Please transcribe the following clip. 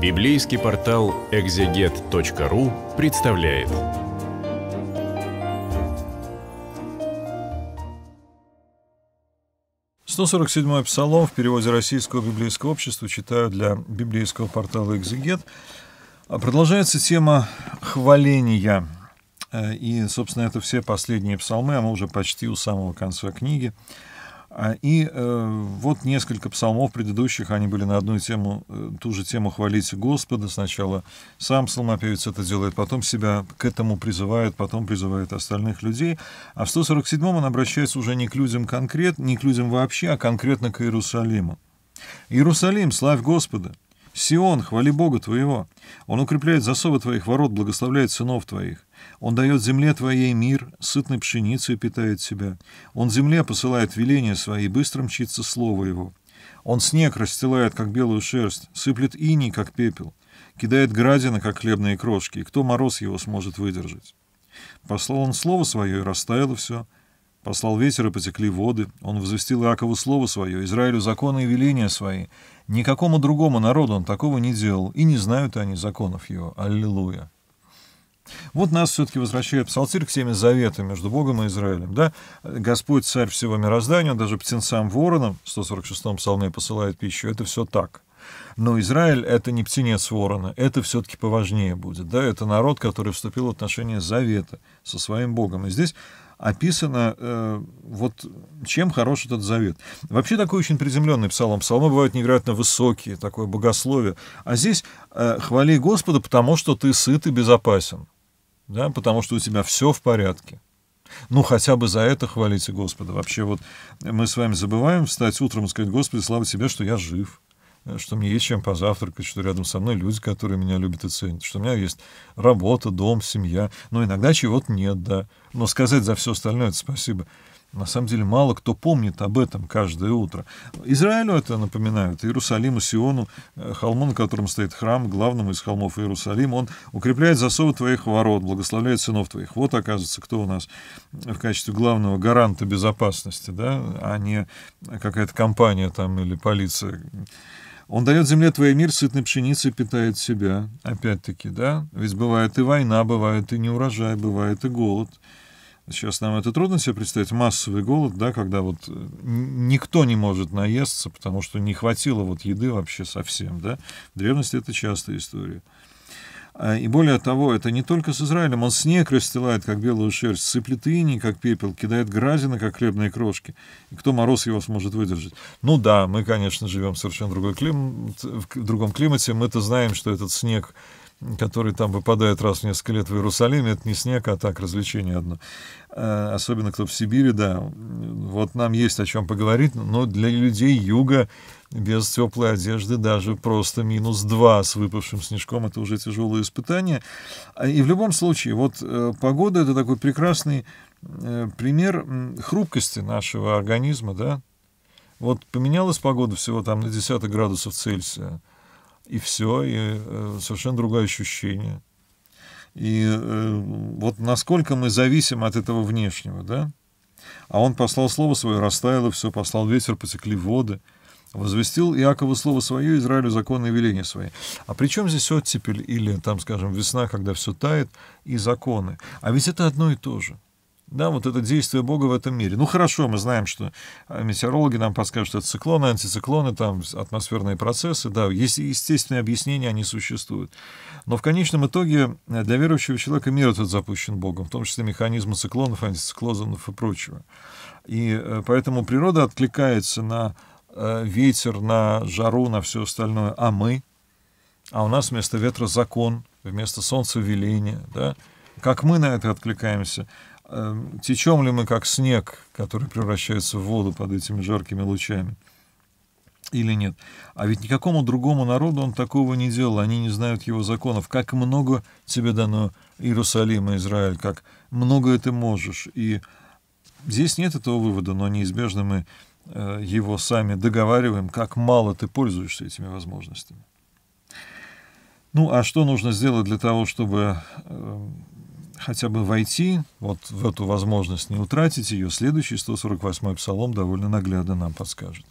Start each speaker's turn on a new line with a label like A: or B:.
A: Библейский портал экзегет.ру представляет. Сто сорок седьмой псалом в переводе Российского библейского общества читаю для библейского портала «Экзегет». А продолжается тема хваления. Э, и, собственно, это все последние псалмы, а мы уже почти у самого конца книги. А, и э, вот несколько псалмов предыдущих, они были на одну тему, э, ту же тему «Хвалите Господа». Сначала сам псалмопевец это делает, потом себя к этому призывает, потом призывает остальных людей. А в 147-м он обращается уже не к людям конкретно, не к людям вообще, а конкретно к Иерусалиму. «Иерусалим, славь Господа!» Сион, хвали Бога твоего! Он укрепляет засовы твоих ворот, благословляет сынов твоих. Он дает земле твоей мир, сытной пшеницей питает себя. Он земле посылает веления свои, быстро мчится слово его. Он снег расстилает, как белую шерсть, сыплет иней, как пепел, кидает градина, как хлебные крошки, и кто мороз его сможет выдержать? Послал он слово свое, и растаяло все — Послал ветер, и потекли воды. Он возвестил Иакову слово свое, Израилю законы и веления свои. Никакому другому народу он такого не делал, и не знают они законов его. Аллилуйя. Вот нас все-таки возвращает псалтирь к теме завета между Богом и Израилем. Да? Господь, царь всего мироздания, он даже птенцам воронам в 146-м псалме посылает пищу. Это все так. Но Израиль — это не птенец ворона, это все-таки поважнее будет. Да? Это народ, который вступил в отношения завета со своим Богом. И здесь описано э, вот чем хорош этот завет. Вообще такой очень приземленный псалом. Псалмы бывают невероятно высокие, такое богословие. А здесь э, «Хвали Господа, потому что ты сыт и безопасен». Да, потому что у тебя все в порядке. Ну, хотя бы за это хвалите Господа. Вообще вот мы с вами забываем встать утром и сказать, Господи, слава тебе, что я жив. Э, что мне есть чем позавтракать, что рядом со мной люди, которые меня любят и ценят, что у меня есть работа, дом, семья. Но иногда чего-то нет, да. Но сказать за все остальное это спасибо. На самом деле мало кто помнит об этом каждое утро. Израилю это напоминают, Иерусалиму, Сиону, э, холму, на котором стоит храм, главному из холмов Иерусалима. Он укрепляет засовы твоих ворот, благословляет сынов твоих. Вот, оказывается, кто у нас в качестве главного гаранта безопасности, да, а не какая-то компания там или полиция. Он дает земле твоей мир, сытной пшеницей питает себя. Опять-таки, да? Ведь бывает и война, бывает и неурожай, бывает и голод. Сейчас нам это трудно себе представить, массовый голод, да, когда вот э, никто не может наесться, потому что не хватило вот еды вообще совсем, да. В древности это частая история. А, и более того, это не только с Израилем. Он снег расстилает, как белую шерсть, сыплет иней, как пепел, кидает гразина, как хлебные крошки. И кто мороз его сможет выдержать? Ну да, мы, конечно, живем в совершенно другой клим... в другом климате. Мы-то знаем, что этот снег который там выпадает раз в несколько лет в Иерусалиме, это не снег, а так развлечение одно. А, особенно кто в Сибири, да. Вот нам есть о чем поговорить, но для людей юга без теплой одежды даже просто минус 2 с выпавшим снежком, это уже тяжелое испытание. А, и в любом случае, вот э, погода это такой прекрасный э, пример хрупкости нашего организма, да. Вот поменялась погода всего там на десяток градусов Цельсия, и все, и э, совершенно другое ощущение. И э, вот насколько мы зависим от этого внешнего, да? А он послал слово свое, растаяло все, послал ветер, потекли воды. Возвестил Иакову слово свое, Израилю законные веления свои. А при чем здесь оттепель или, там, скажем, весна, когда все тает, и законы? А ведь это одно и то же да, вот это действие Бога в этом мире. Ну хорошо, мы знаем, что а, метеорологи нам подскажут, что это циклоны, антициклоны, там атмосферные процессы, да, есть естественные объяснения, они существуют. Но в конечном итоге э, для верующего человека мир этот запущен Богом, в том числе механизмы циклонов, антициклонов и прочего. И э, поэтому природа откликается на э, ветер, на жару, на все остальное, а мы, а у нас вместо ветра закон, вместо солнца веление, да, как мы на это откликаемся, Эм, течем ли мы, как снег, который превращается в воду под этими жаркими лучами, или нет. А ведь никакому другому народу он такого не делал, они не знают его законов. Как много тебе дано Иерусалима, Израиль, как много ты можешь. И здесь нет этого вывода, но неизбежно мы э, его сами договариваем, как мало ты пользуешься этими возможностями. Ну, а что нужно сделать для того, чтобы эм, хотя бы войти вот в эту возможность, не утратить ее, следующий 148-й псалом довольно наглядно нам подскажет.